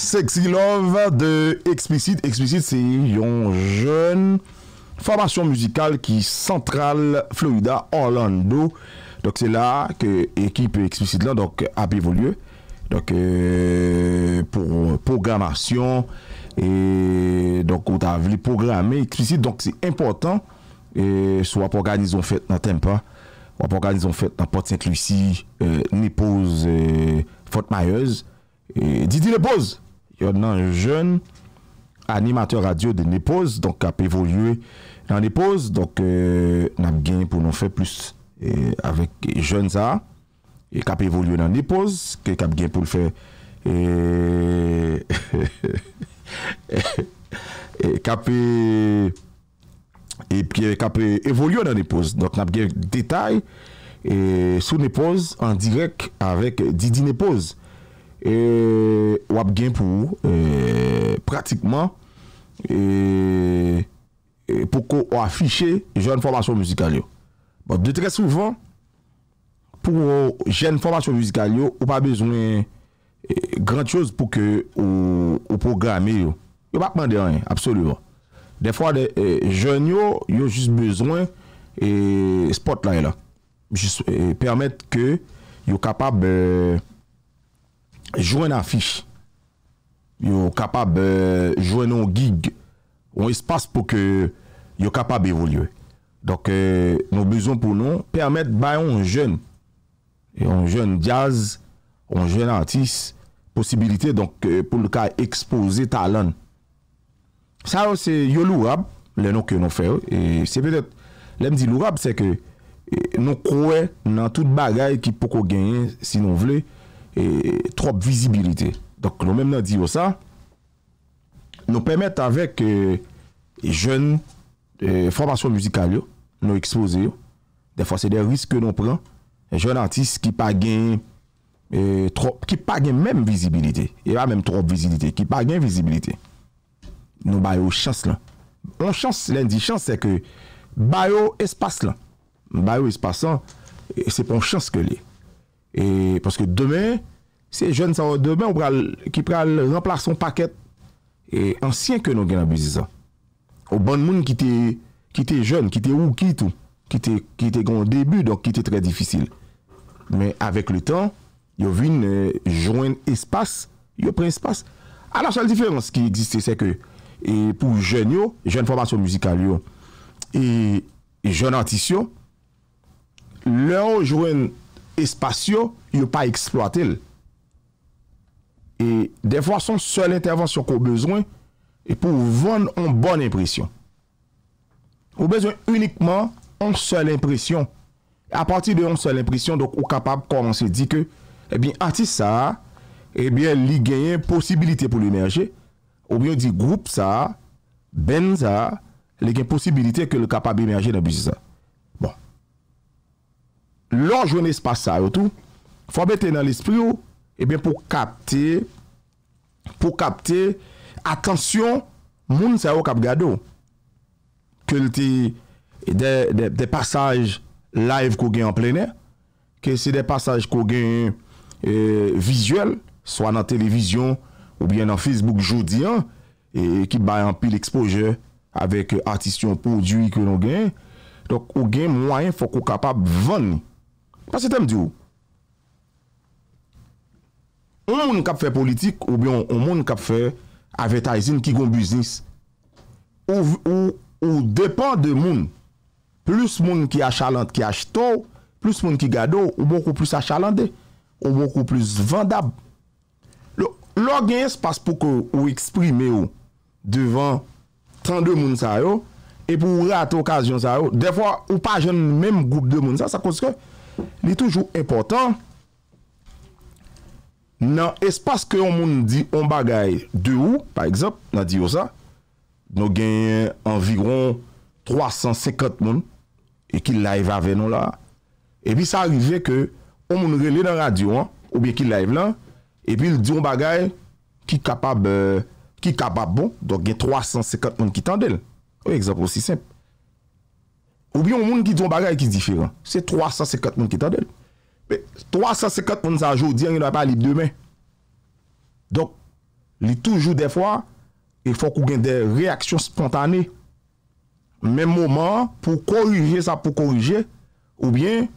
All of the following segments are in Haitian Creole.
Sexy Love de Explicit Explicit se yon jen Formasyon musikal ki Sentral Florida Orlando Dok se la Ekip Explicit la Ape volye euh, Pour programasyon Et Ota vle programé Explicit donk se importan So aporganizon fet nan tempa Aporganizon fet euh, nan poten euh, kluisi Nipoz Fort Myers Didi Nipoz yo nan jen animateur radio de Népose, donk kap evolye nan Népose, donk euh, nan gen pou nou fè plus avèk jen za, kap evolye nan Népose, ke kap gen pou l fè, kap evolye nan Népose, donk nap gen detay sou Népose, an direk avèk Didi Népose, E, wap gen pou e, pratikman e, pou ko affiche jen formasyon musikal yo. Bon, de tre souvan, pou jen formasyon musikal yo, ou pa bezwen gran chouz pou ke ou programe yo. Yo pa kman de an, absolu. De fwa, jen yo, yo jis bezwen spotline la. Jis permette ke yo kapab e Jouen an fiche. Yon kapab euh, jouen an gig. An espas pou ke yon kapab evolye. Dok euh, nou bezon pou nou permet bayon an jen. An jen jazz. An jen artist. Posibilite euh, pou lukay expose talan. Sa yo se yo lourab. Le nou ke nou fe. Le mdi lourab se ke nou kowe nan tout bagay ki pou ko genyen si nou vle. E, trop vizibilite. Donk nou menm nan di yo sa, nou pèmèt avèk euh, joun euh, formasyon müzikal yo, nou ekspoze yo, defò se de risk nou pran, joun artist ki pa gen euh, trop, ki pa gen menm vizibilite, e pa menm trop vizibilite, ki pa gen vizibilite. Nou bayo chans lan. Bon chans, lèn di chans, se ke bayo espas lan. Bayo espasan, se pon chans ke li. e paske demen se jen sa, demen ou pral ki pral ramplak son paket e ansyen ke nou gen a bizisa ou ban moun ki te jen ki te ou ki tou ki te kon debu, donk ki te tre difisil men avek le tan yo vin e, jwen espas yo pre espas ala sa l difilans ki egziste se ke e, pou jen yo, jen formasyon muzikal yo e, e jen artisyon le ou jwen espasyon, yo pa eksploatil. E, de fwa son sol intervansyon ko bezwen, e pou voun an bon impresyon. Ou bezwen unikman an sol impresyon. A pati de an sol impresyon, do ou kapab koman se di ke, e bin, ati sa, e bin, li genyen posibilite pou l'emerje. Ou bin, di group sa, ben sa, li genyen posibilite ke l'e kapab emerje nan bizisa. lò jwenè s'pasa yotou, fwa bete nan l'espri yo, e eh ben pou kapte, pou kapte, atensyon, moun sa yo kap gado, kèl te, eh, de passage live kò gen an plenè, kèl se de passage kò gen eh, vizuel, swa nan televizyon, ou bien nan Facebook jodi an, e ki bayan pil ekspoje, avèk artisyon pòdjoui kèl nou gen, dok ou gen mwen fwa kò kapap ven, Pas se tem di ou. Ou moun kap fe politik, ou moun kap fe avetayzin ki goun biznis. Ou depan de moun, plus moun ki achalante ki achitou, plus moun ki gado, ou moun ko plus achalante, ou moun ko plus vandab. Lò genye se pas pou ke ou eksprime ou, devan 32 moun sa yo, epou ou re ato kajon sa yo, defwa ou pa jen mèm goup de moun sa, sa koske, li toujou important nan espase ke yon moun di yon bagay de ou, pa ekzop, nan di yo sa nou gen yon environ 350 moun e ki live ave nou la e pi sa arrive ke yon moun gen li nan radio an, ou biye ki live lan e pi di yon bagay ki kapab euh, bon, don gen 350 moun ki tendel ou ekzop ou si semp Ou bi yon moun ki diyon bagay ki se difirman, se 350 moun ki ta den. Be, 350 moun sa jodi an yon apalib demen. Dok, li toujou defwa, e fok ou gen de reaksyon spontane. Men mouman, pou korije sa pou korije, ou bien,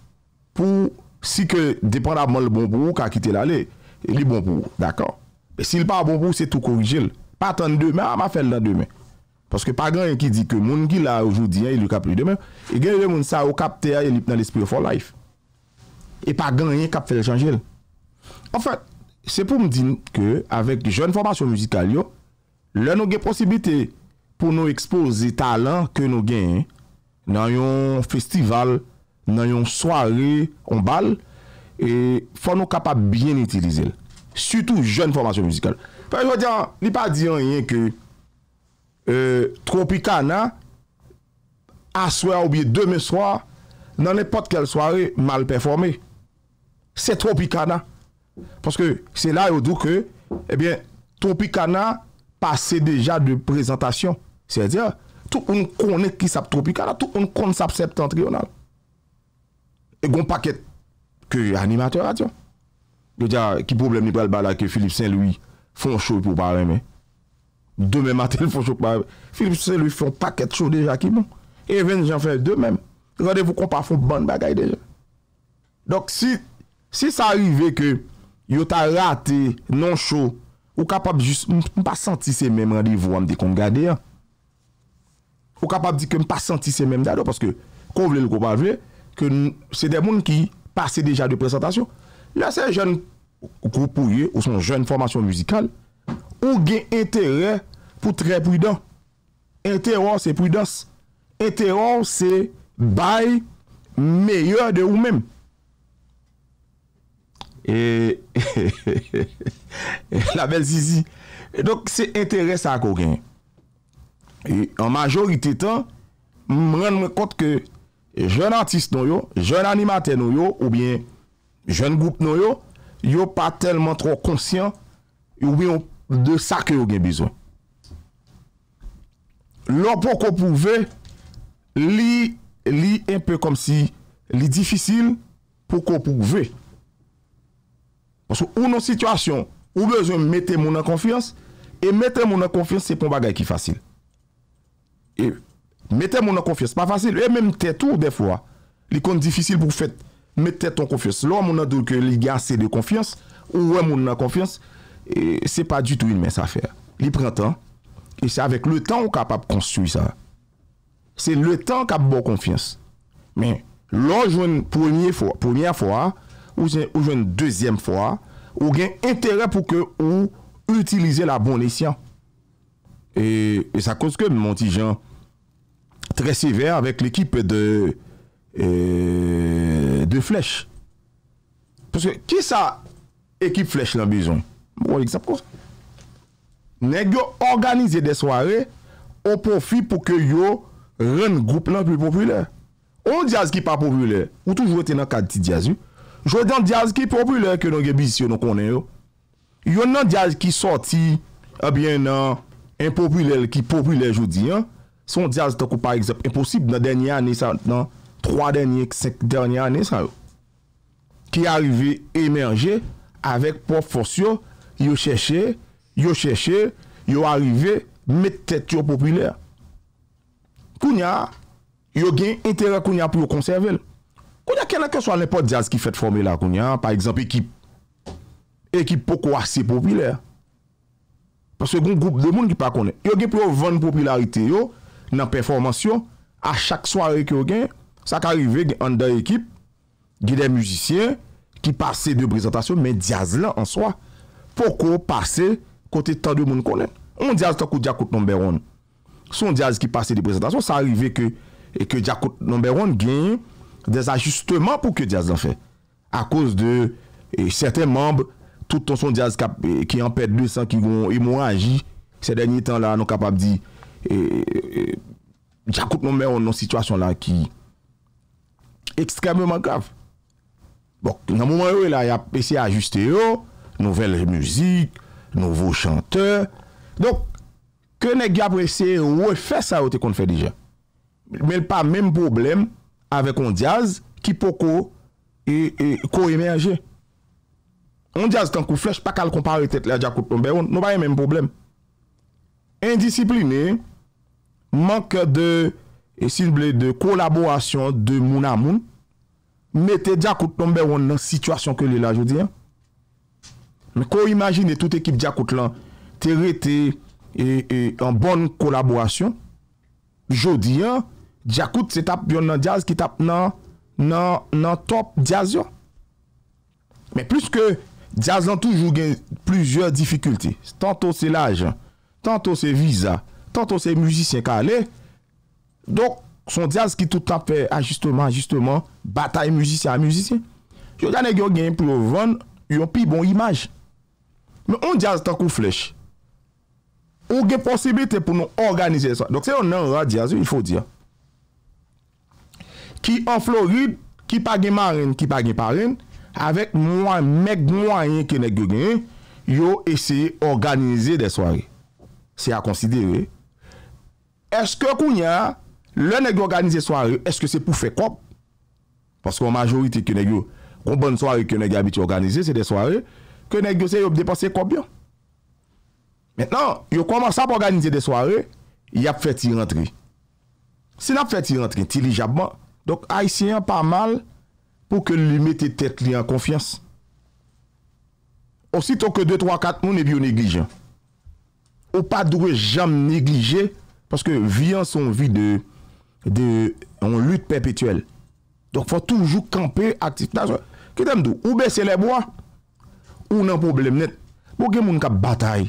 pou si ke depan apman l bonpou, ka kite l ale, li bonpou, daka. Be, si l pa bonpou, se tou korije l. Patan demen, a ah, ma fel la demen. Paske pa gen yon ki di ke moun ki la oujou di yon eh, yon kap li demen, e gen yon moun sa ou kap te a yon li p nan l'esprit ou for life. E pa gen yon kap fel chanjil. En fè, se pou m di ke, avèk joun formasyon mouzikal yon, lè nou gen posibite pou nou expose talan ke nou gen yon, nan yon festival, nan yon soare, on bal, e fò nou kap ap bien itilize l. Sütou joun formasyon mouzikal. Fè lò di an, li pa di an yon ke, Tropi Kana aswe a oubiye deme swa nan epote kel sware mal performe se Tropi Kana paske se la yo dou ke ebyen eh Tropi Kana pase deja de prezentasyon se diya tout ou nou konen ki sap Tropi Kana tout ou nou konen sap septantri yon al e gon paket ke animator atyon ki problem ni pral bala ke Philippe Saint-Louis fon chou pou parlen men Demè matè lè fò chò kwa avè. Fili sè lè yon fò pakèt chò deja ki bon. E ven jan fè dè mèm. Radevò kon pa fò ban bagay deja. Dok si sa arrive ke yon ta rate non chò ou kapab jist mpa santi se mèm radevò amdè kon gade ya. Ou kapab di ke mpa santi se mèm dè adò paske kon vle lè kon pa vè ke se demoun ki pase deja de presentasyon. Lè se jen koupou yon ou son jen fòmasyon mvizikal Ou gen entere pou tre pwidan. Entere ou se pwidans. Entere ou se bay meyye de ou mem. E, la bel zizi. E, dok se entere sa kou gen. E, an majorite tan, mwen mwen kont ke jen artist nou yo, jen animate nou yo, ou bien jen group nou yo, yo pa telman tro konsyen, ou bien ou de sa ke ou gen bezon. Lò pou kon pou ve, li, li, en pe kon si, li difisil, pou kon pou ve. Ou nou situasyon, ou bezo mette moun an konfiyans, e mette moun an konfiyans, se pon bagay ki fasil. E, mette moun an konfiyans, pa fasil, e menm tè tou defwa, li kon difisil pou fèt, mette tè ton konfiyans. Lò moun an douke, li gen ase de konfiyans, ou wè moun an konfiyans, Se pa du tout yon mens afer Li prentan E se avek le tan ou kapab konstruy sa Se le tan kapab bon konfians Men, lon jwenn Poumyen fwa Ou jwenn dezyen fwa Ou gen entere pou ke ou Utilize la bon esya E sa kost ke Mon ti jan Tre sever avek l'ekip De flech Pouse ki sa Ekip flech lan bezon Ne gyo organize de sware Ou profi pou ke yo Ren group nan pi popule Ou diaz ki pa popule Ou toujou ete nan kat ti diaz Jou dan diaz ki popule Ke nou ge bizisyon nou konen yo Yo nan diaz ki sorti Abyen eh nan impopule Ki popule joudi Son diaz to ko par exemple Imposib nan denye ane sa Nan 3 denye, 5 denye ane sa Ki arive emerje Avek pofosyo Yow chèche, yow chèche, yow arrive, met tèt yow popilè. Kounya, yow gen yon terè kounya pou yow konserve lè. Kounya kenan ke so anè po jazz ki fèt formè lè kounya, par exemple ekip, ekip poko asè popilè. Parse goun goup de moun ki pa konè. Yow gen pou yow ven popilè rite yow nan performasyon, a chak soare ki yow gen, sa ka rive under ekip, gide mjusisyen, ki pa se de prezentasyon, men jazz lè an soa. Foko pase kote tan di moun konen. On diaz tan kou diakot nombe ron. Son diaz ki pase di prezentasyon, sa arive ke diakot e nombe ron genye des ajusteman pou ke diaz la fe. A kouse de, e, certain mamb, toutan son diaz e, ki yon pet 200 ki yon imo anji, se denye tan la non kapab di diakot nombe ron nan sitwasyon la ki ekstremement grav. Bon, nan mouman yo e la, ya peche ajuste yo, Nouvel muzik, nouvo chanteur Donk Ke ne gya prese ou we fè sa ou te kon fè dija Mel pa menm problem Avek on diaz Ki po ko Ko emerje On diaz tankou flech pa kal kompare Tet la jakout tombe won, nou bayen menm problem Endiscipline Mank de Esimble de kolaborasyon De moun a moun Mete jakout tombe won nan situasyon Ke li la joudi an Mè kou imagine tout ekip diakout lan te rete en bonn kolabwasyon. Jodi an, diakout se tap yon nan diaz ki tap nan nan top diaz yon. Mè plus ke diaz lan toujou gen pluzyor difikulti. Tanto se lajan, tanto se viza, tanto se moujisyen ka ale, donk son diaz ki tout tap ajustman, ah, ajustman, batay moujisyen a moujisyen. Jodi an e gen gen pou yon pi bon imaj. Nou an jaz takou flech. Ou gen posibite pou nou organize de soare. Dok se yon nan rade jazou, il fò di ya. Ki an florib, ki pa gen marin, ki pa gen parin, avèk mwen mèk mwen yon ke ne gen gen, yo esye organize de soare. Se a konsidere. Eske koun ya, lè ne gen organize soare, eske se pou fè kop? Paske an majorite ke ne gen, kon bon soare ke ne gen habite organize se de soare, ke negyose yop depase kobyon. Mètenan, yop koman sa pou ganize de sware, yop fè ti rentri. Se nap fè ti rentri, ti li jabman, donk ay siyan pa mal pou ke li mette te kli an konfians. Ositon ke 2-3-4 moun ne bi yo neglijan. Ou pa dwe jam neglijen paske viyan son vi de yon lut perpetuel. Donk fwa toujou kampè aktivitasyon. Kè demdou, ou bè se leboa, Ou nan problem net, pou gen moun kap batay.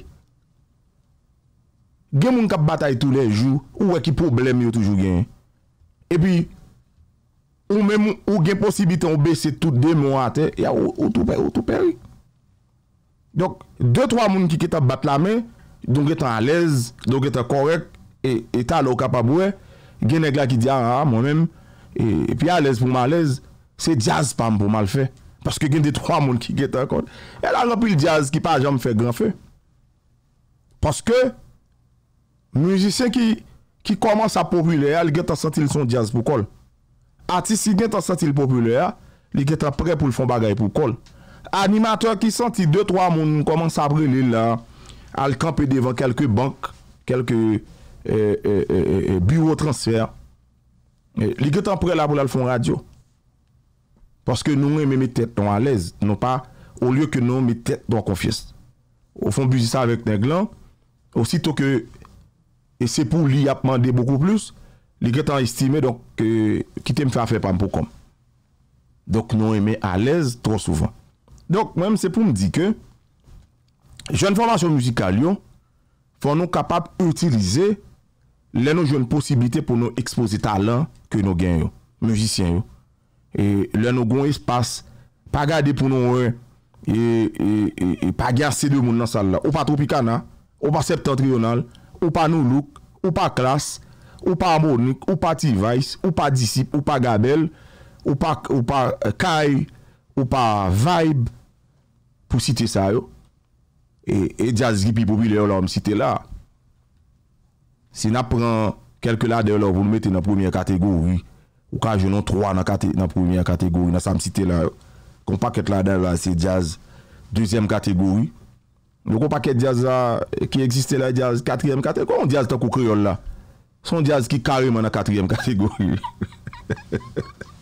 Gen moun kap batay tou le jou, ou e ki problem yo toujou gen. E pi, ou gen posibite ou besi tout de moun ate, ya ou tou peri, ou tou peri. Dok, de troa moun ki ke tap bat la men, donge tan alèz, donge ta korek, e ta lo kap ap wè, gen neg la ki diya, a, ah, ah, moun mèm, e, e pi alèz pou moun alèz, se jazz pam pou moun al fè. Paske gen de 3 moun ki getan kol. E la lopil jazz ki pa jom fe gran fe. Paske moujisyen ki ki koman sa populya li getan sentil son jazz pou kol. Ati si gen tan sentil populya li getan pre pou l fon bagay pou kol. Animator ki senti 2-3 moun koman sa pre li la al kampe devan kelke bank kelke bureau transfer. Li getan pre la pou l fon radio. Paske nou mè mè mè tèt nou a lèz, nou pa, ou liyo ke nou mè tèt nou a konfyes. Ou fon bujisa avèk nè glan, osito ke, e se pou li ap mande boku plus, li gè tan estime, ki tem fè a fè pan pou kon. Dok nou mè mè a lèz, tro souvan. Dok, mè mè se pou mè di ke, joun formasyon musikal yo, fon nou kapap utilize lè nou joun posibite pou nou expose talan ke nou gen yo, mè jisyen yo. e lè nou goun espas, pa gade pou nou wè, e, e, e, e pa gase dè moun nan sal la. Ou pa tropikana, ou pa septantriyonal, ou pa nou luk, ou pa klas, ou pa mounik, ou pa tivays, ou pa disip, ou pa gabel, ou pa kaj, ou pa vaib, pou site sa yo. E jazz gipi pou bilè yo lòm site la. Se na pran kelke la de yo lòm pou nou mette nan premier kategor wè, ou quand je n'ai 3 dans la première catégorie, dans la cité là. Qu'on paquet là, là c'est jazz, deuxième catégorie. Le paquet jazz qui existait là, jazz, quatrième catégorie. Comment jazz tant qu'on créole là? Son jazz qui carrément dans la quatrième catégorie.